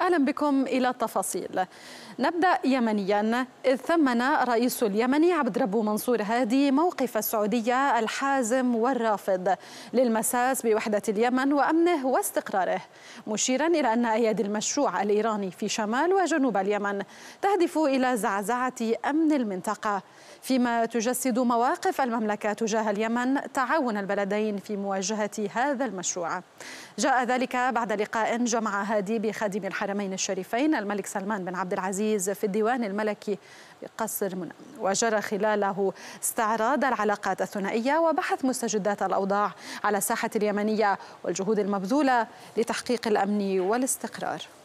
أهلا بكم إلى التفاصيل نبدأ يمنيا إذ ثمن رئيس اليمني عبد ربو منصور هادي موقف السعودية الحازم والرافض للمساس بوحدة اليمن وأمنه واستقراره مشيرا إلى أن أيادي المشروع الإيراني في شمال وجنوب اليمن تهدف إلى زعزعة أمن المنطقة فيما تجسد مواقف المملكة تجاه اليمن تعاون البلدين في مواجهة هذا المشروع جاء ذلك بعد لقاء جمع هادي بخادم الحرم الحرمين الشريفين الملك سلمان بن عبد العزيز في الديوان الملكي بقصر منى وجرى خلاله استعراض العلاقات الثنائية وبحث مستجدات الأوضاع على الساحة اليمنية والجهود المبذولة لتحقيق الأمن والاستقرار